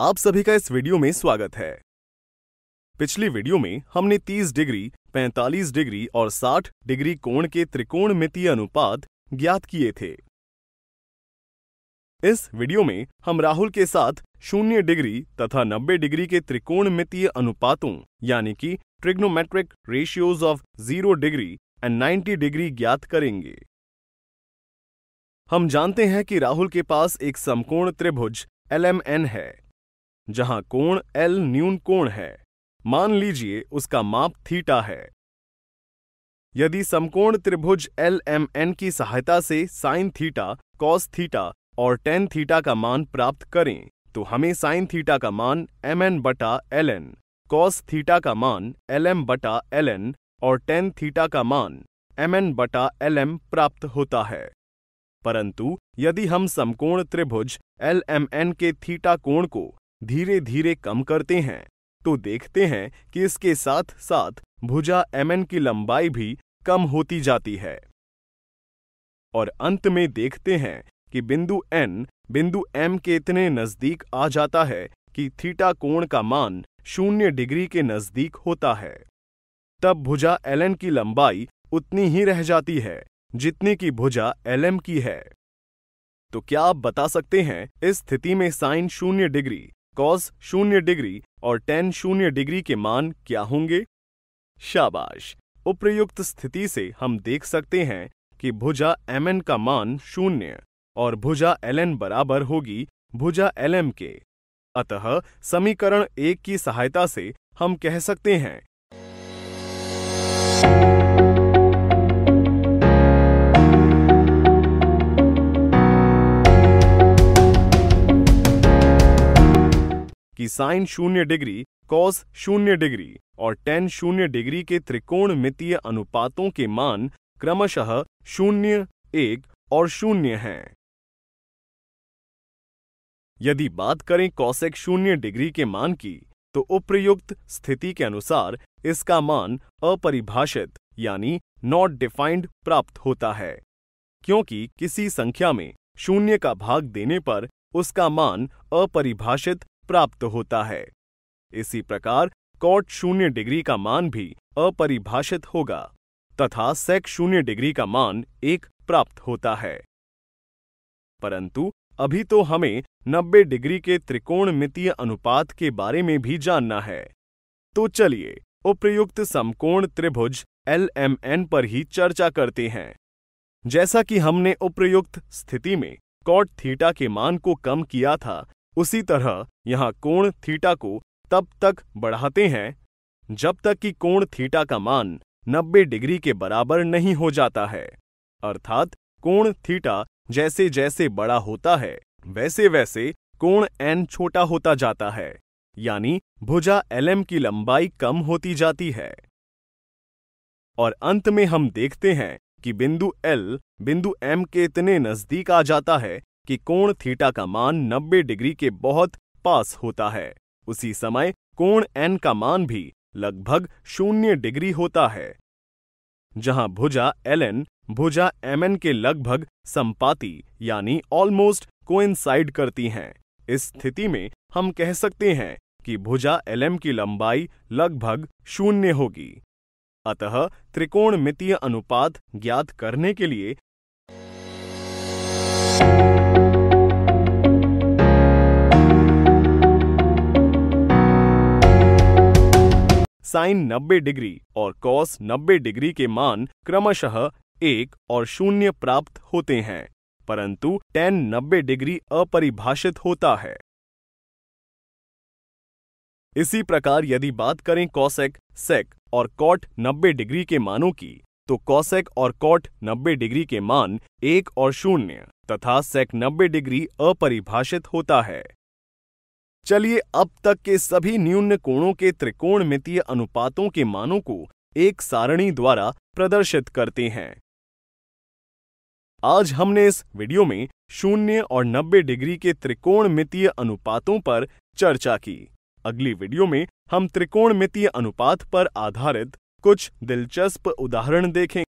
आप सभी का इस वीडियो में स्वागत है पिछली वीडियो में हमने 30 डिग्री 45 डिग्री और 60 डिग्री कोण के त्रिकोण मितीय अनुपात ज्ञात किए थे इस वीडियो में हम राहुल के साथ शून्य डिग्री तथा 90 डिग्री के त्रिकोण मितीय अनुपातों यानी कि trigonometric ratios of zero degree and ninety degree ज्ञात करेंगे हम जानते हैं कि राहुल के पास एक समकोण त्रिभुज एल है जहां कोण एल न्यून कोण है मान लीजिए उसका माप थीटा है यदि समकोण त्रिभुज एल एम एन की सहायता से साइन थीटा कॉस थीटा और टेन थीटा का मान प्राप्त करें तो हमें साइन थीटा का मान एम एन बटा एल एन कॉस थीटा का मान एल एम बटा एल एन और टेन थीटा का मान एम एन बटा एल एम प्राप्त होता है परंतु यदि हम समकोण त्रिभुज एल एम एन के थीटा कोण को धीरे धीरे कम करते हैं तो देखते हैं कि इसके साथ साथ भुजा एमएन की लंबाई भी कम होती जाती है और अंत में देखते हैं कि बिंदु एन बिंदु एम के इतने नजदीक आ जाता है कि थीटा कोण का मान शून्य डिग्री के नजदीक होता है तब भुजा एल की लंबाई उतनी ही रह जाती है जितनी की भुजा एल की है तो क्या आप बता सकते हैं इस स्थिति में साइन शून्य डिग्री कॉस शून्य डिग्री और टेन शून्य डिग्री के मान क्या होंगे शाबाश उप्रयुक्त स्थिति से हम देख सकते हैं कि भुजा एम का मान शून्य और भुजा एल बराबर होगी भुजा एल के अतः समीकरण एक की सहायता से हम कह सकते हैं साइन शून्य डिग्री कॉस शून्य डिग्री और टेन शून्य डिग्री के त्रिकोण मितीय अनुपातों के मान क्रमशः शून्य एक और शून्य हैं। यदि बात करें कौशिक शून्य डिग्री के मान की तो उप्रयुक्त स्थिति के अनुसार इसका मान अपरिभाषित यानी नॉट डिफाइंड प्राप्त होता है क्योंकि किसी संख्या में शून्य का भाग देने पर उसका मान अपरिभाषित प्राप्त होता है इसी प्रकार कॉट शून्य डिग्री का मान भी अपरिभाषित होगा तथा सेक शून्य डिग्री का मान एक प्राप्त होता है परंतु अभी तो हमें 90 डिग्री के त्रिकोण मितीय अनुपात के बारे में भी जानना है तो चलिए उप्रयुक्त समकोण त्रिभुज एल पर ही चर्चा करते हैं जैसा कि हमने उप्रयुक्त स्थिति में कॉट थीटा के मान को कम किया था उसी तरह यहाँ कोण थीटा को तब तक बढ़ाते हैं जब तक कि कोण थीटा का मान 90 डिग्री के बराबर नहीं हो जाता है अर्थात कोण थीटा जैसे जैसे बड़ा होता है वैसे वैसे कोण एन छोटा होता जाता है यानी भुजा एलएम की लंबाई कम होती जाती है और अंत में हम देखते हैं कि बिंदु एल बिंदु एम के इतने नजदीक आ जाता है कि कोण थीटा का मान 90 डिग्री के बहुत पास होता है उसी समय कोण एन का मान भी लगभग शून्य डिग्री होता है जहां भुजा एल एन भुजा एम एन के लगभग संपाती यानी ऑलमोस्ट कोइंसाइड करती हैं इस स्थिति में हम कह सकते हैं कि भुजा एल एम की लंबाई लगभग शून्य होगी अतः त्रिकोण मितीय अनुपात ज्ञात करने के लिए साइन 90 डिग्री और कॉस 90 डिग्री के मान क्रमशः एक और शून्य प्राप्त होते हैं परंतु टेन 90 डिग्री अपरिभाषित होता है इसी प्रकार यदि बात करें कॉसेक सेक और कॉट 90 डिग्री के मानों की तो कॉसेक और कॉट 90 डिग्री के मान एक और शून्य तथा सेक 90 डिग्री अपरिभाषित होता है चलिए अब तक के सभी न्यून कोणों के त्रिकोणमितीय अनुपातों के मानों को एक सारणी द्वारा प्रदर्शित करते हैं आज हमने इस वीडियो में शून्य और 90 डिग्री के त्रिकोणमितीय अनुपातों पर चर्चा की अगली वीडियो में हम त्रिकोणमितीय अनुपात पर आधारित कुछ दिलचस्प उदाहरण देखें